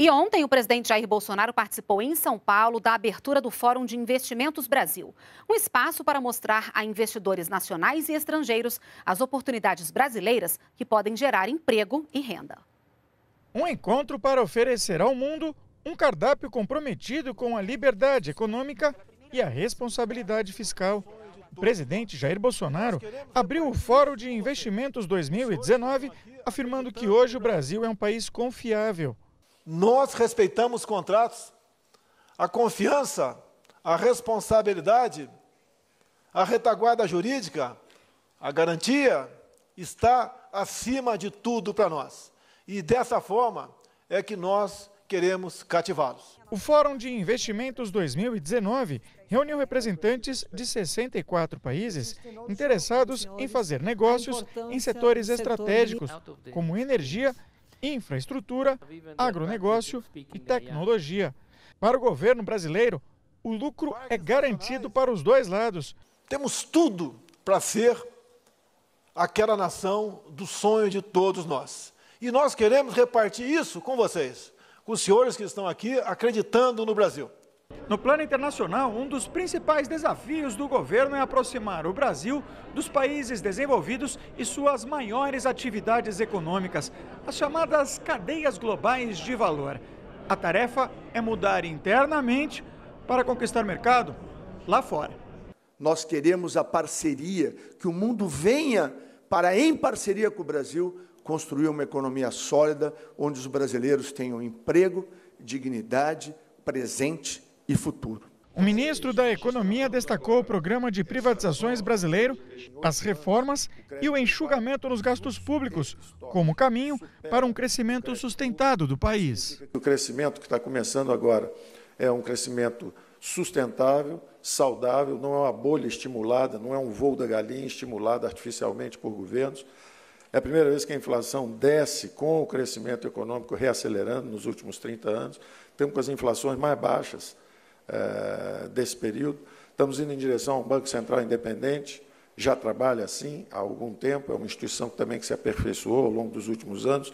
E ontem o presidente Jair Bolsonaro participou em São Paulo da abertura do Fórum de Investimentos Brasil, um espaço para mostrar a investidores nacionais e estrangeiros as oportunidades brasileiras que podem gerar emprego e renda. Um encontro para oferecer ao mundo um cardápio comprometido com a liberdade econômica e a responsabilidade fiscal. O presidente Jair Bolsonaro abriu o Fórum de Investimentos 2019, afirmando que hoje o Brasil é um país confiável. Nós respeitamos contratos. A confiança, a responsabilidade, a retaguarda jurídica, a garantia está acima de tudo para nós. E dessa forma é que nós queremos cativá-los. O Fórum de Investimentos 2019 reuniu representantes de 64 países interessados em fazer negócios em setores estratégicos, como energia e infraestrutura, tá agronegócio e tecnologia. Para o governo brasileiro, o lucro é garantido para os dois lados. Temos tudo para ser aquela nação do sonho de todos nós. E nós queremos repartir isso com vocês, com os senhores que estão aqui acreditando no Brasil. No plano internacional, um dos principais desafios do governo é aproximar o Brasil dos países desenvolvidos e suas maiores atividades econômicas, as chamadas cadeias globais de valor. A tarefa é mudar internamente para conquistar mercado lá fora. Nós queremos a parceria, que o mundo venha para, em parceria com o Brasil, construir uma economia sólida, onde os brasileiros tenham emprego, dignidade, presente e futuro. O ministro da Economia destacou o programa de privatizações brasileiro, as reformas e o enxugamento nos gastos públicos como caminho para um crescimento sustentado do país. O crescimento que está começando agora é um crescimento sustentável, saudável, não é uma bolha estimulada, não é um voo da galinha estimulado artificialmente por governos. É a primeira vez que a inflação desce com o crescimento econômico reacelerando nos últimos 30 anos. Temos com as inflações mais baixas eh, desse período. Estamos indo em direção a um Banco Central independente, já trabalha assim há algum tempo, é uma instituição também que se aperfeiçoou ao longo dos últimos anos.